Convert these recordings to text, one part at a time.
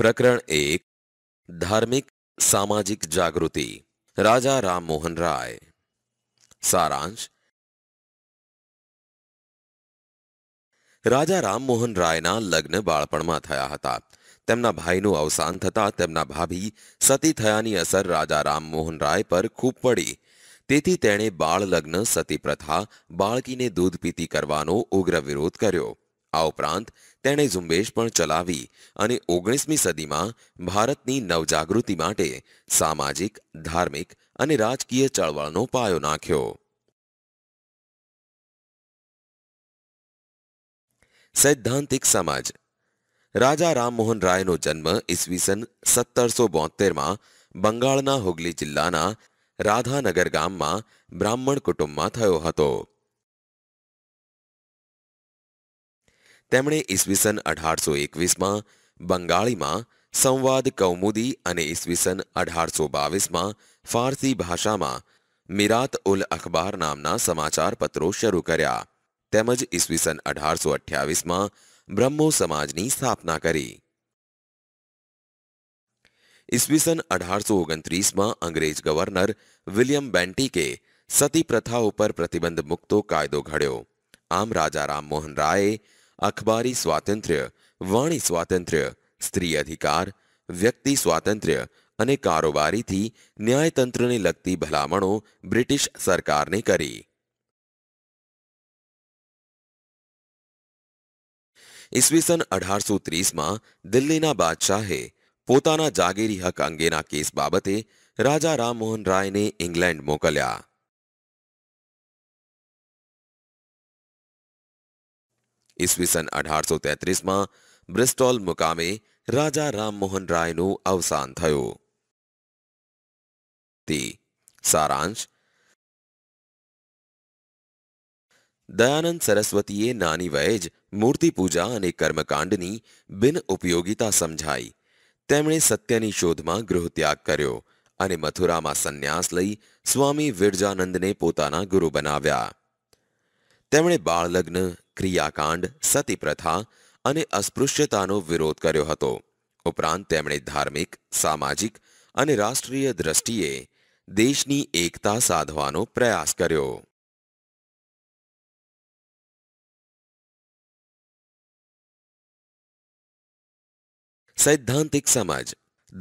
પ્રકરણ એક ધાર્મિક સામાજિક જાગૃતિ રાજા રામમોહન રાય સારાંશ રાજા રામમોહન રાયના લગ્ન બાળપણમાં થયા હતા તેમના ભાઈનું અવસાન થતા તેમના ભાભી સતી થયાની અસર રાજા રામમોહન રાય પર ખૂબ પડી તેથી તેણે બાળ લગ્ન સતી પ્રથા બાળકીને દૂધ પીતી કરવાનો ઉગ્ર વિરોધ કર્યો આ ઉપરાંત તેણે ઝુંબેશ પણ ચલાવી અને ઓગણીસમી સદીમાં ભારતની નવજાગૃતિ માટે સામાજિક ધાર્મિક અને રાજકીય ચળવળનો પાયો નાખ્યો સૈદ્ધાંતિક સમાજ રાજા રામમોહન રાયનો જન્મ ઈસવીસન સત્તરસો બોતેરમાં બંગાળના હુગલી જિલ્લાના રાધાનગર ગામમાં બ્રાહ્મણ કુટુંબમાં થયો હતો તેમણે ઈસવીસન અઢારસો એકવીસમાં બંગાળીમાં સંવાદ કૌમુદી અને ઈસવીસન અઢારસો બાવીસમાં ફારસી ભાષામાં મિરાત ઉલ અખબાર નામના સમાચાર પત્રો શરૂ કર્યા તેમજ ઈસવીસન અઢારસો અઠ્યાવીસમાં બ્રહ્મો સમાજની સ્થાપના કરી ઈસવીસન અઢારસો ઓગણત્રીસમાં અંગ્રેજ ગવર્નર વિલિયમ બેન્ટીકે સતી પ્રથા ઉપર પ્રતિબંધ મૂકતો કાયદો ઘડ્યો આમ રાજા રામમોહન રાયે અખબારી સ્વાતંત્ર્ય વાણી સ્વાતંત્ર્ય સ્ત્રી અધિકાર વ્યક્તિ સ્વાતંત્ર્ય અને કારોબારીથી ન્યાયતંત્રને લગતી ભલામણો બ્રિટિશ સરકારને કરી ઈસવીસન અઢારસો ત્રીસમાં દિલ્હીના બાદશાહે પોતાના જાગીરી હક અંગેના કેસ બાબતે રાજા રામમોહન રાયને ઇંગ્લેન્ડ મોકલ્યા ઈસવીસન અઢારસો તેત્રીસમાં બ્રિસ્ટોલ મુકામે રાજા રામમોહન રાયનું અવસાન થયું સારાંશ દયાનંદ સરસ્વતીએ નાની વયે જ મૂર્તિ અને કર્મકાંડની બિન ઉપયોગિતા સમજાઈ તેમણે સત્યની શોધમાં ગૃહત્યાગ કર્યો અને મથુરામાં સંન્યાસ લઈ સ્વામી વિરજાનંદને પોતાના ગુરુ બનાવ્યા તેમણે બાળલગ્ન ક્રિયાકાંડ સતી પ્રથા અને અસ્પૃશ્યતાનો વિરોધ કર્યો હતો ઉપરાંત તેમણે ધાર્મિક સામાજિક અને રાષ્ટ્રીય દ્રષ્ટિએ દેશની એકતા સાધવાનો પ્રયાસ કર્યો સૈદ્ધાંતિક સમજ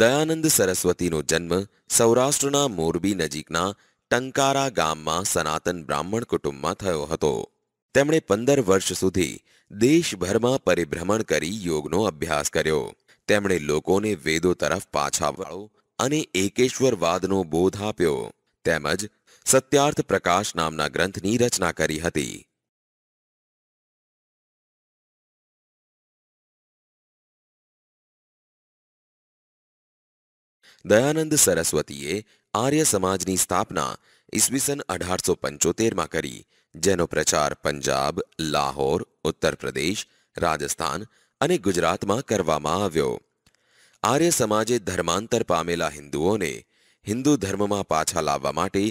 દયાનંદ સરસ્વતીનો જન્મ સૌરાષ્ટ્રના મોરબી નજીકના ટંકારા ગામમાં સનાતન બ્રાહ્મણ કુટુંબમાં થયો હતો તેમણે પંદર વર્ષ સુધી દેશભરમાં પરિભ્રમણ કરી યોગનો અભ્યાસ કર્યો તેમણે લોકોને વેદો તરફ પાછા વાળો અને એકેશ્વરવાદનો બોધ આપ્યો તેમજ સત્યાર્થ પ્રકાશ નામના ગ્રંથની રચના કરી હતી દયાનંદ સરસ્વતીએ આર્ય સમાજની સ્થાપના ઈસવીસન અઢારસો પંચોતેરમાં કરી જેનો પ્રચાર પંજાબ લાહોર ઉત્તર પ્રદેશ રાજસ્થાન અને ગુજરાતમાં કરવામાં આવ્યો આર્ય સમાજે ધર્માંતર પામેલા હિન્દુઓને હિન્દુ ધર્મમાં પાછા લાવવા માટે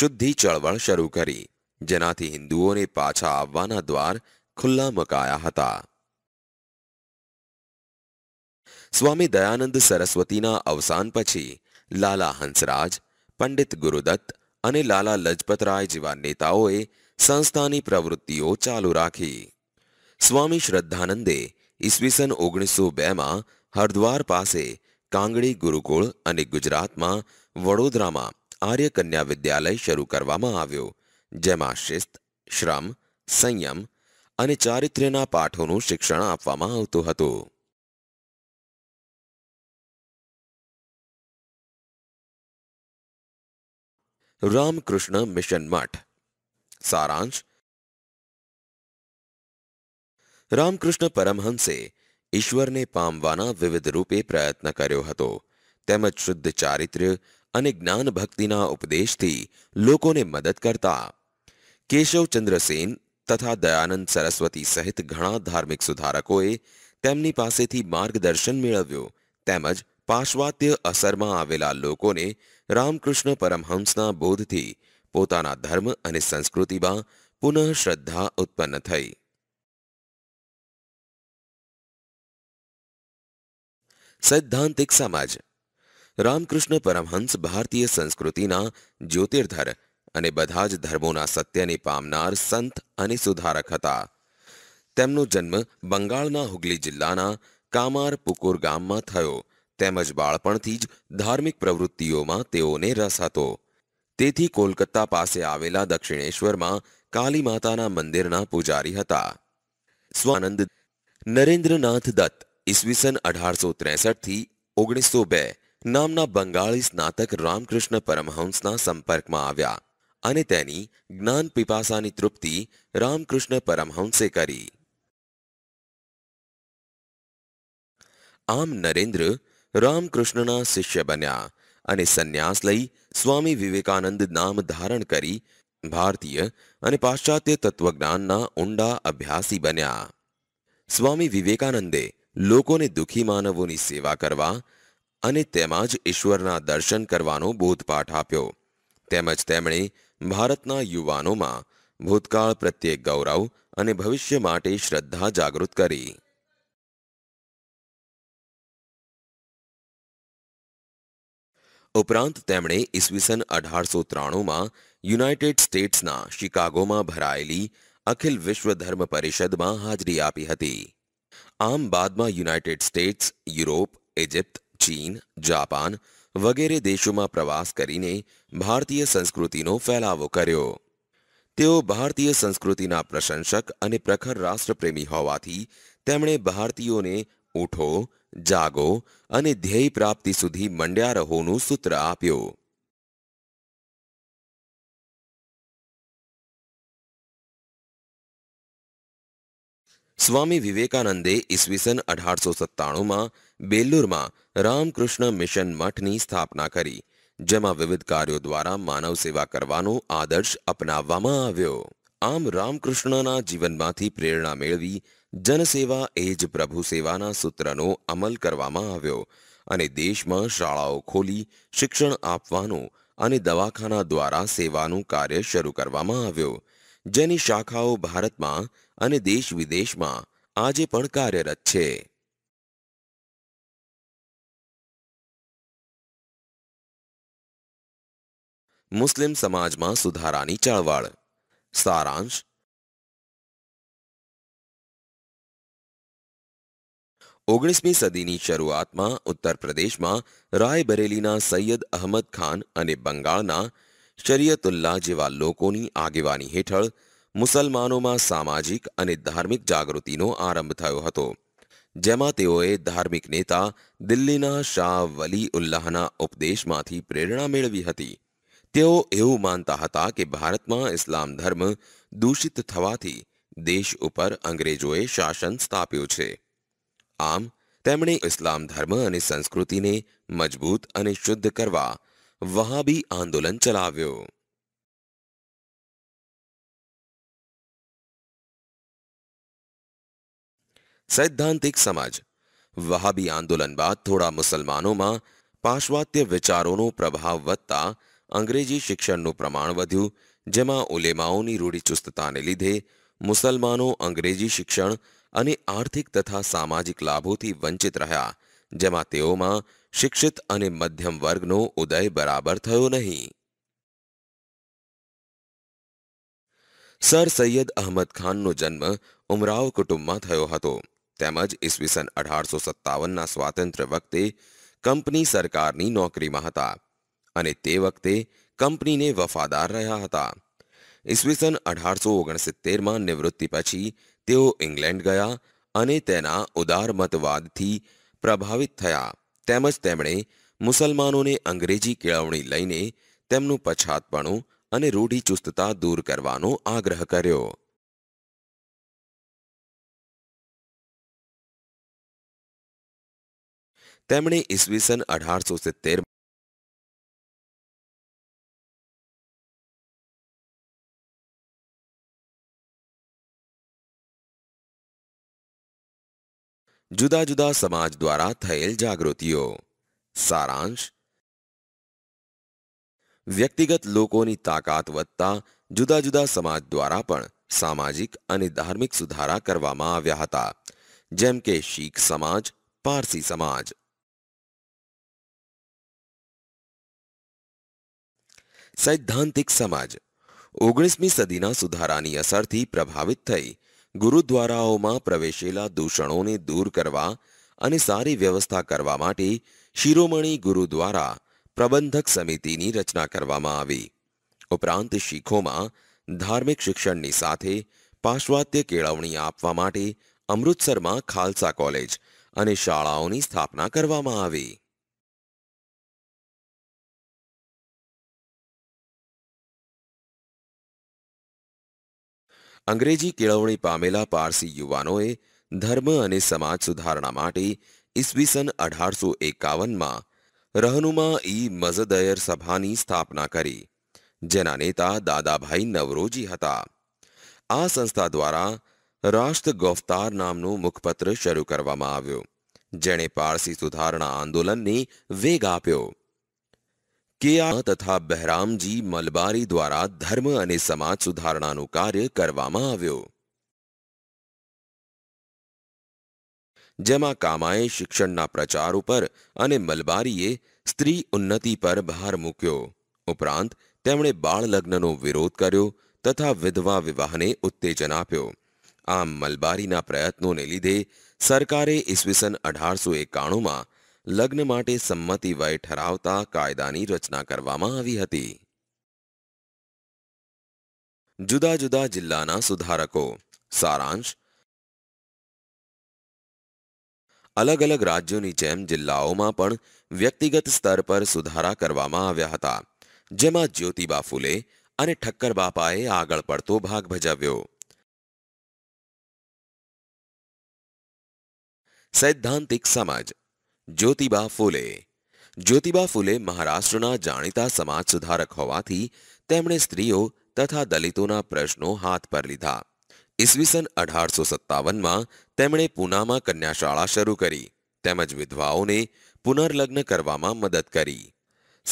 શુદ્ધિ ચળવળ શરૂ કરી જેનાથી હિન્દુઓને પાછા આવવાના દ્વાર ખુલ્લા મુકાયા હતા સ્વામી દયાનંદ સરસ્વતીના અવસાન પછી લાલા હંસરાજ પંડિત ગુરુદત્ત અને લાલા લજપતરાય જેવા નેતાઓએ સંસ્થાની પ્રવૃત્તિઓ ચાલુ રાખી સ્વામી શ્રદ્ધાનંદે ઈસવીસન ઓગણીસો બેમાં હરદ્વાર પાસે કાંગડી ગુરુકુળ અને ગુજરાતમાં વડોદરામાં આર્યકન્યા વિદ્યાલય શરૂ કરવામાં આવ્યો જેમાં શિસ્ત શ્રમ સંયમ અને ચારિત્ર્યના પાઠોનું શિક્ષણ આપવામાં આવતું હતું રામકૃષ્ણ મિશન મઠ સારાંશ રામકૃષ્ણ પરમહંસે ઈશ્વરને પામવાના વિવિધ રૂપે પ્રયત્ન કર્યો હતો તેમજ શુદ્ધ ચારિત્ર્ય અને જ્ઞાન ભક્તિના ઉપદેશથી લોકોને મદદ કરતા કેશવચંદ્ર સેન તથા દયાનંદ સરસ્વતી સહિત ઘણા ધાર્મિક સુધારકોએ તેમની પાસેથી માર્ગદર્શન મેળવ્યું તેમજ પાશ્વાત્ય અસરમાં આવેલા લોકોને રામકૃષ્ણ પરમહંસના બોધથી પોતાના ધર્મ અને સંસ્કૃતિમાં પુનઃ શ્રદ્ધા ઉત્પન્ન થઈ સૈદ્ધાંતિક સમાજ રામકૃષ્ણ પરમહંસ ભારતીય સંસ્કૃતિના જ્યોતિર્ધર અને બધા જ ધર્મોના સત્યને પામનાર સંત અને સુધારક હતા તેમનો જન્મ બંગાળના હુગલી જિલ્લાના કામાર પુકુર ગામમાં થયો તેમજ બાળપણથી જ ધાર્મિક પ્રવૃત્તિઓમાં તેઓને રસ હતો તેથી કોલકાતા પાસે આવેલા દક્ષિણેશ્વરમાં કાલી માતાના મંદિરના પૂજારી હતા સ્વાનંદ નરેન્દ્રનાથ દત્ત ઈસવીસન અઢારસો ત્રેસઠથી ઓગણીસો બે નામના બંગાળી સ્નાતક રામકૃષ્ણ પરમહંસના સંપર્કમાં આવ્યા અને તેની જ્ઞાન પીપાસાની તૃપ્તિ રામકૃષ્ણ પરમહંસે કરી આમ નરેન્દ્ર રામકૃષ્ણના શિષ્ય બન્યા અને સંન્યાસ લઈ સ્વામી વિવેકાનંદ નામ ધારણ કરી ભારતીય અને પાશ્ચાત્ય તત્વજ્ઞાનના ઊંડા અભ્યાસી બન્યા સ્વામી વિવેકાનંદે લોકોને દુઃખી માનવોની સેવા કરવા અને તેમાં જ ઈશ્વરના દર્શન કરવાનો બોધપાઠ આપ્યો તેમજ તેમણે ભારતના યુવાનોમાં ભૂતકાળ પ્રત્યે ગૌરવ અને ભવિષ્ય માટે શ્રદ્ધા જાગૃત કરી ઉપરાંત તેમણે ઈસવીસન અઢારસો ત્રાણુંમાં યુનાઇટેડ સ્ટેટ્સના શિકાગોમાં ભરાયેલી અખિલ વિશ્વ ધર્મ પરિષદમાં હાજરી આપી હતી આમ બાદમાં યુનાઇટેડ સ્ટેટ્સ યુરોપ ઇજિપ્ત ચીન જાપાન વગેરે દેશોમાં પ્રવાસ કરીને ભારતીય સંસ્કૃતિનો ફેલાવો કર્યો તેઓ ભારતીય સંસ્કૃતિના પ્રશંસક અને પ્રખર રાષ્ટ્રપ્રેમી હોવાથી તેમણે ભારતીયોને ઉઠો જાગો અને ધ્યેય પ્રાપ્તિ સુધી મંડ્યા રહોનું સૂત્ર આપ્યું સ્વામી વિવેકાનંદે ઈસવીસન અઢારસો સત્તાણુંમાં બેલ્લુરમાં રામકૃષ્ણ મિશન મઠની સ્થાપના કરી જેમાં વિવિધ કાર્યો દ્વારા માનવ સેવા કરવાનો આદર્શ અપનાવવામાં આવ્યો આમ રામકૃષ્ણના જીવનમાંથી પ્રેરણા મેળવી જનસેવા એ જ પ્રભુ સેવાના સૂત્રનો અમલ કરવામાં આવ્યો અને દેશમાં શાળાઓ ખોલી શિક્ષણ આપવાનું અને દવાખાના દ્વારા સેવાનું કાર્ય શરૂ કરવામાં આવ્યું જેની શાખાઓ ભારતમાં અને દેશ વિદેશમાં આજે પણ કાર્યરત છે મુસ્લિમ સમાજમાં સુધારાની ચળવળ સારાંશ ઓગણીસમી સદીની શરૂઆતમાં ઉત્તર પ્રદેશમાં રાયબરેલીના સૈયદ અહમદ ખાન અને બંગાળના શરિયતુલ્લા જેવા લોકોની આગેવાની હેઠળ મુસલમાનોમાં સામાજિક અને ધાર્મિક જાગૃતિનો આરંભ થયો હતો જેમાં તેઓએ ધાર્મિક નેતા દિલ્હીના શાહ વલી ઉલ્લાહના ઉપદેશમાંથી પ્રેરણા મેળવી હતી તેઓ એવું માનતા હતા કે ભારતમાં ઇસ્લામ ધર્મ દૂષિત થવાથી દેશ ઉપર અંગ્રેજોએ શાસન સ્થાપ્યું છે આમ તેમણે ઇસ્લામ ધર્મ અને સંસ્કૃતિને મજબૂત અને શુદ્ધ કરવા વહાબી આંદોલન ચલાવ્યો સૈદ્ધાંતિક સમાજ વહાબી આંદોલન બાદ થોડા મુસલમાનોમાં પાશ્ચાત્ય વિચારોનો પ્રભાવ વધતા અંગ્રેજી શિક્ષણનું પ્રમાણ વધ્યું જેમાં ઉલેમાઓની રૂઢિચુસ્તતાને લીધે મુસલમાનો અંગ્રેજી શિક્ષણ અને આર્થિક તથા સામાજિક લાભોથી વંચિત રહ્યા જેમાં તેઓમાં શિક્ષિત અને મધ્યમ વર્ગનો ઉદય બરાબર થયો નહીં સર સૈયદ અહમદ ખાનનો જન્મ ઉમરાવ કુટુંબમાં થયો હતો તેમજ ઈસવીસન અઢારસો સત્તાવનના સ્વાતંત્ર્ય વખતે કંપની સરકારની નોકરીમાં હતા અને તે વખતે કંપનીને વફાદાર રહ્યા હતા ઈસવીસન અઢારસો ઓગણસિત્તેરમાં નિવૃત્તિ પછી તેઓ ઇંગ્લેન્ડ ગયા અને તેના ઉદારમતવાદથી પ્રભાવિત થયા તેમજ તેમણે મુસલમાનોને અંગ્રેજી કેળવણી લઈને તેમનું પછાતપણું અને રૂઢિચુસ્તતા દૂર કરવાનો આગ્રહ કર્યો તેમણે ઈસવીસન અઢારસો સિત્તેર જુદા જુદા સમાજ દ્વારા થયેલ જાગૃતિઓ સારાંશ વ્યક્તિગત લોકોની તાકાત વધતા જુદા જુદા સમાજ દ્વારા પણ સામાજિક અને ધાર્મિક સુધારા કરવામાં આવ્યા હતા જેમ કે શીખ સમાજ પારસી સમાજ સૈદ્ધાંતિક સમાજ ઓગણીસમી સદીના સુધારાની અસરથી પ્રભાવિત થઈ ગુરુદ્વારાઓમાં પ્રવેશેલા દૂષણોને દૂર કરવા અને સારી વ્યવસ્થા કરવા માટે શિરોમણી ગુરુદ્વારા પ્રબંધક સમિતિની રચના કરવામાં આવી ઉપરાંત શીખોમાં ધાર્મિક શિક્ષણની સાથે પાશ્ચાત્ય કેળવણી આપવા માટે અમૃતસરમાં ખાલસા કોલેજ અને શાળાઓની સ્થાપના કરવામાં આવી અંગ્રેજી કેળવણી પામેલા પારસી યુવાનોએ ધર્મ અને સમાજ સુધારણા માટે ઈસવીસન અઢારસો એકાવનમાં રહનુમા ઈ મઝદયર સભાની સ્થાપના કરી જેના નેતા દાદાભાઈ નવરોજી હતા આ સંસ્થા દ્વારા રાષ્ટ્ર ગોફતાર નામનું મુખપત્ર શરૂ કરવામાં આવ્યું જેણે પારસી સુધારણા આંદોલનને વેગ આપ્યો કે આ તથા બહેરામજી મલબારી દ્વારા ધર્મ અને સમાજ સુધારણાનું કાર્ય કરવામાં આવ્યું જેમાં કામાએ શિક્ષણના પ્રચાર ઉપર અને મલબારીએ સ્ત્રી ઉન્નતિ પર ભાર મૂક્યો ઉપરાંત તેમણે બાળ લગ્નનો વિરોધ કર્યો તથા વિધવા વિવાહને ઉત્તેજન આપ્યો આમ મલબારીના પ્રયત્નોને લીધે સરકારે ઈસવીસન અઢારસો એકાણુંમાં લગ્ન માટે સંમતિ વય ઠરાવતા કાયદાની રચના કરવામાં આવી હતી જુદા જુદા જિલ્લાના સુધારકો સારાંશ અલગ અલગ રાજ્યોની જેમ જિલ્લાઓમાં પણ વ્યક્તિગત સ્તર પર સુધારા કરવામાં આવ્યા હતા જેમાં જ્યોતિબા ફૂલે અને ઠક્કર બાપાએ આગળ પડતો ભાગ ભજવ્યો સૈદ્ધાંતિક સમજ જ્યોતિબા ફૂલે જ્યોતિબા ફૂલે મહારાષ્ટ્રના જાણીતા સમાજ સુધારક હોવાથી તેમણે સ્ત્રીઓ તથા દલિતોના પ્રશ્નો હાથ પર લીધા ઈસવીસન અઢારસો સત્તાવનમાં તેમણે પૂનામાં કન્યાશાળા શરૂ કરી તેમજ વિધવાઓને પુનર્લગ્ન કરવામાં મદદ કરી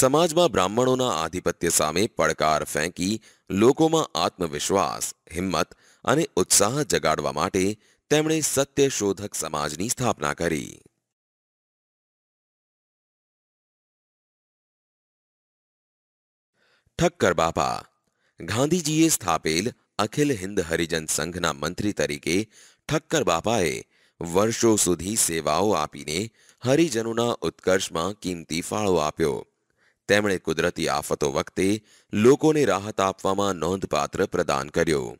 સમાજમાં બ્રાહ્મણોના આધિપત્ય સામે પડકાર ફેંકી લોકોમાં આત્મવિશ્વાસ હિંમત અને ઉત્સાહ જગાડવા માટે તેમણે સત્યશોધક સમાજની સ્થાપના કરી ઠક્કર બાપા ગાંધીજીએ સ્થાપેલ અખિલ હિન્દ હરિજન સંઘના મંત્રી તરીકે ઠક્કર બાપાએ વર્ષો સુધી સેવાઓ આપીને હરિજનોના ઉત્કર્ષમાં કિંમતી ફાળો આપ્યો તેમણે કુદરતી આફતો વખતે લોકોને રાહત આપવામાં નોંધપાત્ર પ્રદાન કર્યો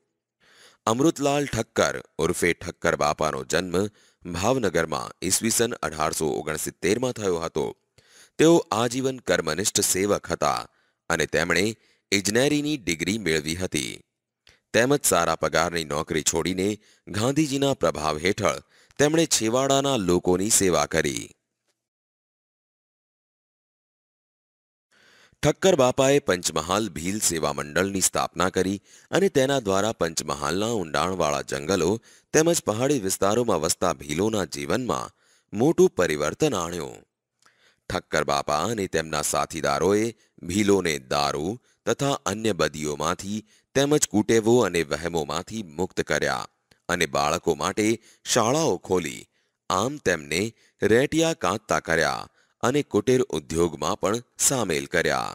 અમૃતલાલ ઠક્કર ઉર્ફે ઠક્કર બાપાનો જન્મ ભાવનગરમાં ઈસવીસન અઢારસો ઓગણસિત્તેરમાં થયો હતો તેઓ આજીવન કર્મનિષ્ઠ સેવક હતા અને તેમણે ઇજનેરીની ડિગ્રી મેળવી હતી તેમજ સારા પગારની નોકરી છોડીને ગાંધીજીના પ્રભાવ હેઠળ તેમણે છેવાડાના લોકોની સેવા કરી ઠક્કર બાપાએ પંચમહાલ ભીલ સેવા મંડળની સ્થાપના કરી અને તેના દ્વારા પંચમહાલના ઊંડાણવાળા જંગલો તેમજ પહાડી વિસ્તારોમાં વસતા ભીલોના જીવનમાં મોટું પરિવર્તન આણ્યું ઠક્કર બાપા અને તેમના સાથીદારોએ ભીલોને દારૂ તથા અન્ય બદીઓમાંથી તેમજ કુટેવો અને વહેમોમાંથી મુક્ત કર્યા અને બાળકો માટે શાળાઓ ખોલી આમ તેમને રેટિયા કાંતતા કર્યા અને કુટીર ઉદ્યોગમાં પણ સામેલ કર્યા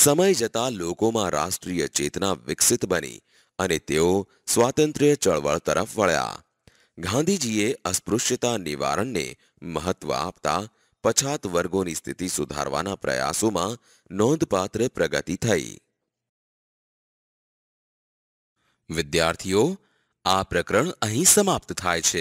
સમય જતા લોકોમાં રાષ્ટ્રીય ચેતના વિકસિત બની અને તેઓ સ્વાતંત્ર્ય ચળવળ તરફ વળ્યા ગાંધીજીએ અસ્પૃશ્યતા નિવારણને મહત્વ આપતા પછાત વર્ગોની સ્થિતિ સુધારવાના પ્રયાસોમાં નોંધપાત્ર પ્રગતિ થઈ વિદ્યાર્થીઓ આ પ્રકરણ અહીં સમાપ્ત થાય છે